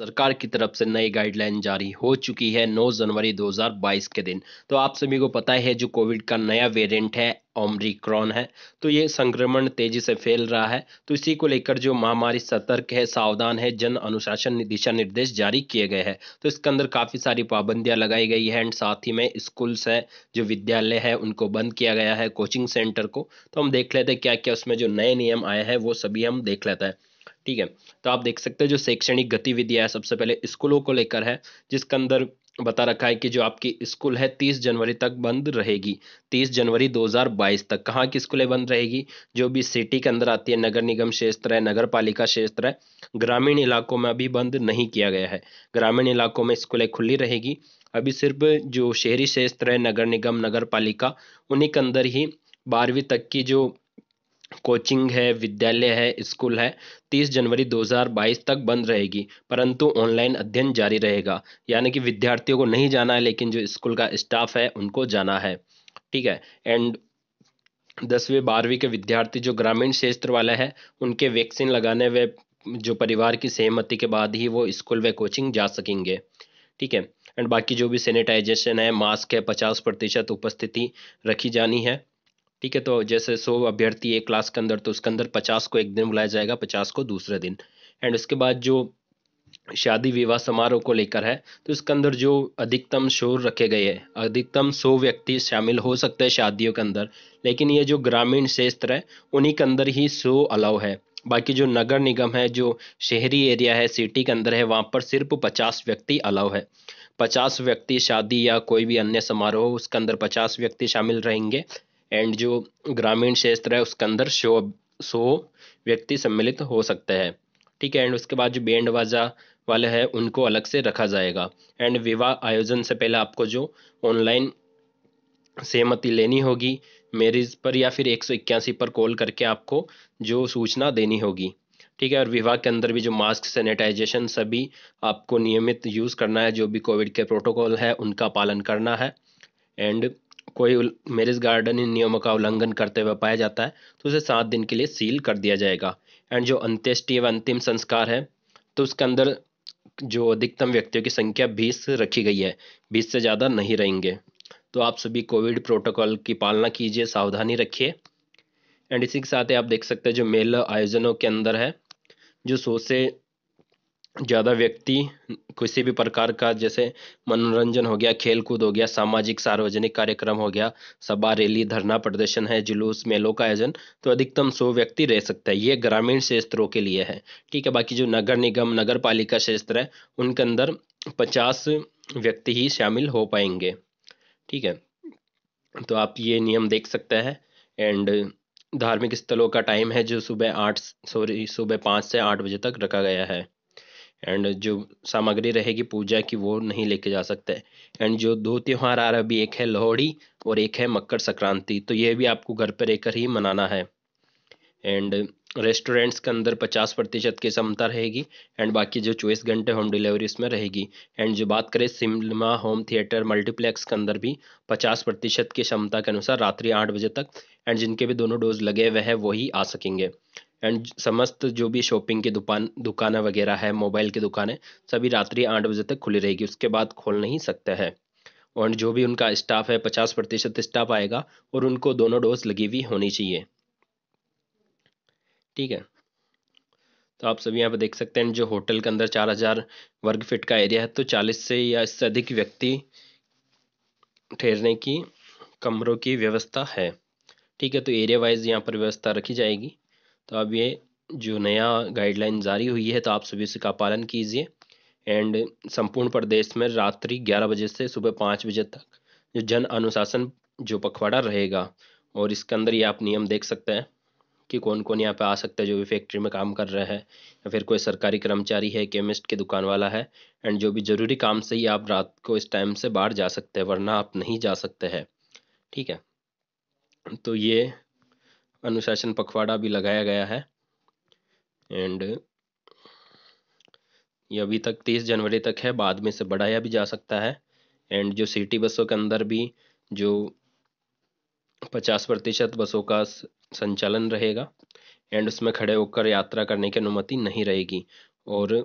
सरकार की तरफ से नई गाइडलाइन जारी हो चुकी है 9 जनवरी 2022 के दिन तो आप सभी को पता है जो कोविड का नया वेरिएंट है ओमरिक्रॉन है तो ये संक्रमण तेजी से फैल रहा है तो इसी को लेकर जो महामारी सतर्क है सावधान है जन अनुशासन दिशा निर्देश जारी किए गए हैं तो इसके अंदर काफ़ी सारी पाबंदियां लगाई गई हैं एंड साथ ही में स्कूल्स हैं जो विद्यालय है उनको बंद किया गया है कोचिंग सेंटर को तो हम देख लेते हैं क्या क्या उसमें जो नए नियम आए हैं वो सभी हम देख लेते हैं ठीक है तो आप देख सकते हैं जो शैक्षणिक गतिविधियाँ है सबसे पहले स्कूलों को लेकर है जिसके अंदर बता रखा है कि जो आपकी स्कूल है तीस जनवरी तक बंद रहेगी तीस जनवरी 2022 तक कहाँ की स्कूलें बंद रहेगी जो भी सिटी के अंदर आती है नगर निगम क्षेत्र है नगर पालिका क्षेत्र है ग्रामीण इलाकों में अभी बंद नहीं किया गया है ग्रामीण इलाकों में स्कूलें खुली रहेगी अभी सिर्फ जो शहरी क्षेत्र है नगर निगम नगर पालिका उन्हीं के अंदर ही बारहवीं तक की जो कोचिंग है विद्यालय है स्कूल है 30 जनवरी 2022 तक बंद रहेगी परंतु ऑनलाइन अध्ययन जारी रहेगा यानी कि विद्यार्थियों को नहीं जाना है लेकिन जो स्कूल का स्टाफ है उनको जाना है ठीक है एंड दसवीं बारहवीं के विद्यार्थी जो ग्रामीण क्षेत्र वाले हैं उनके वैक्सीन लगाने वे जो परिवार की सहमति के बाद ही वो स्कूल व कोचिंग जा सकेंगे ठीक है एंड बाकी जो भी सैनिटाइजेशन है मास्क है पचास प्रतिशत उपस्थिति रखी जानी है ठीक है तो जैसे सौ अभ्यर्थी है क्लास के अंदर तो उसके अंदर पचास को एक दिन बुलाया जाएगा पचास को दूसरे दिन एंड उसके बाद जो शादी विवाह समारोह को लेकर है तो इसके अंदर जो अधिकतम शोर रखे गए हैं अधिकतम सौ व्यक्ति शामिल हो सकते हैं शादियों के अंदर लेकिन ये जो ग्रामीण क्षेत्र है उन्हीं के अंदर ही सो अलाव है बाकी जो नगर निगम है जो शहरी एरिया है सिटी के अंदर है वहाँ पर सिर्फ पचास व्यक्ति अलाव है पचास व्यक्ति शादी या कोई भी अन्य समारोह उसके अंदर पचास व्यक्ति शामिल रहेंगे एंड जो ग्रामीण क्षेत्र है उसके अंदर शो सो व्यक्ति सम्मिलित हो सकते हैं ठीक है एंड उसके बाद जो बैंड बाजा वाले हैं उनको अलग से रखा जाएगा एंड विवाह आयोजन से पहले आपको जो ऑनलाइन सहमति लेनी होगी मेरिज पर या फिर एक पर कॉल करके आपको जो सूचना देनी होगी ठीक है और विवाह के अंदर भी जो मास्क सैनिटाइजेशन सभी आपको नियमित यूज़ करना है जो भी कोविड के प्रोटोकॉल है उनका पालन करना है एंड कोई मेरिज गार्डन इन नियमों का उल्लंघन करते हुए पाया जाता है तो उसे सात दिन के लिए सील कर दिया जाएगा एंड जो अंत्येष्टि एवं अंतिम संस्कार है तो उसके अंदर जो अधिकतम व्यक्तियों की संख्या बीस रखी गई है बीस से ज़्यादा नहीं रहेंगे तो आप सभी कोविड प्रोटोकॉल की पालना कीजिए सावधानी रखिए एंड इसी के साथ ही आप देख सकते हैं जो मेला आयोजनों के अंदर है जो सौ से ज़्यादा व्यक्ति किसी भी प्रकार का जैसे मनोरंजन हो गया खेल कूद हो गया सामाजिक सार्वजनिक कार्यक्रम हो गया सभा रैली धरना प्रदर्शन है जुलूस मेलों का आयोजन तो अधिकतम सौ व्यक्ति रह सकता है ये ग्रामीण क्षेत्रों के लिए है ठीक है बाकी जो नगर निगम नगर पालिका क्षेत्र है उनके अंदर पचास व्यक्ति ही शामिल हो पाएंगे ठीक है तो आप ये नियम देख सकते हैं एंड धार्मिक स्थलों का टाइम है जो सुबह आठ सॉरी सुबह पाँच से आठ बजे तक रखा गया है एंड जो सामग्री रहेगी पूजा की वो नहीं लेके जा सकते एंड जो दो त्यौहार आ रहा अभी एक है लोहड़ी और एक है मकर संक्रांति तो ये भी आपको घर पर रहकर ही मनाना है एंड रेस्टोरेंट्स के अंदर पचास प्रतिशत की क्षमता रहेगी एंड बाकी जो चौबीस घंटे होम डिलीवरी इसमें रहेगी एंड जो बात करें सिनेमा होम थिएटर मल्टीप्लेक्स के अंदर भी पचास प्रतिशत की क्षमता के अनुसार रात्रि आठ बजे तक एंड जिनके भी दोनों डोज लगे हुए हैं वही आ सकेंगे एंड समस्त जो भी शॉपिंग की दुकान दुकान वगैरह है मोबाइल की दुकान है सभी रात्रि आठ बजे तक खुली रहेगी उसके बाद खोल नहीं सकते हैं और जो भी उनका स्टाफ है पचास प्रतिशत स्टाफ आएगा और उनको दोनों डोज लगी हुई होनी चाहिए ठीक है तो आप सभी यहाँ पर देख सकते हैं जो होटल के अंदर चार हज़ार वर्ग फिट का एरिया है तो चालीस से या इससे अधिक व्यक्ति ठहरने की कमरों की व्यवस्था है ठीक है तो एरिया वाइज यहाँ पर व्यवस्था रखी जाएगी तो अब ये जो नया गाइडलाइन जारी हुई है तो आप सभी इसका पालन कीजिए एंड संपूर्ण प्रदेश में रात्रि ग्यारह बजे से सुबह पाँच बजे तक जो जन अनुशासन जो पखवाड़ा रहेगा और इसके अंदर ये आप नियम देख सकते हैं कि कौन कौन यहाँ पे आ सकता है जो भी फैक्ट्री में काम कर रहा है या फिर कोई सरकारी कर्मचारी है केमिस्ट के दुकान वाला है एंड जो भी ज़रूरी काम से ही आप रात को इस टाइम से बाहर जा सकते हैं वरना आप नहीं जा सकते हैं ठीक है तो ये अनुशासन पखवाड़ा भी लगाया गया है एंड ये अभी तक तीस जनवरी तक है बाद में से बढ़ाया भी जा सकता है एंड जो सिटी बसों के अंदर भी जो पचास प्रतिशत बसों का संचालन रहेगा एंड उसमें खड़े होकर यात्रा करने की अनुमति नहीं रहेगी और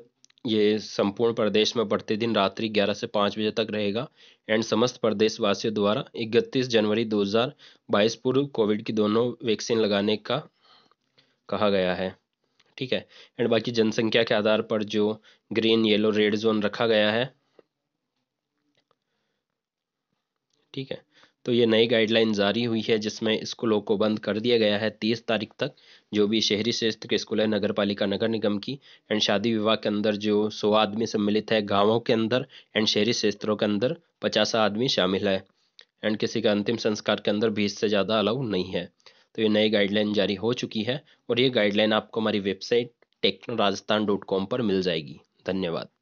ये संपूर्ण प्रदेश में बढ़ते दिन रात्रि 11 से 5 बजे तक रहेगा एंड समस्त प्रदेशवासियों द्वारा 31 जनवरी 2022 पूर्व कोविड की दोनों वैक्सीन लगाने का कहा गया है ठीक है एंड बाकी जनसंख्या के आधार पर जो ग्रीन येलो रेड जोन रखा गया है ठीक है तो ये नई गाइडलाइन जारी हुई है जिसमें स्कूलों को बंद कर दिया गया है तीस तारीख तक जो भी शहरी क्षेत्र के स्कूल है नगर पालिका नगर निगम की एंड शादी विवाह के अंदर जो सौ आदमी सम्मिलित है गाँवों के अंदर एंड शहरी क्षेत्रों के अंदर पचास आदमी शामिल है एंड किसी का अंतिम संस्कार के अंदर बीस से ज़्यादा अलाउ नहीं है तो ये नई गाइडलाइन जारी हो चुकी है और ये गाइडलाइन आपको हमारी website techno Rajasthan dot com पर मिल जाएगी धन्यवाद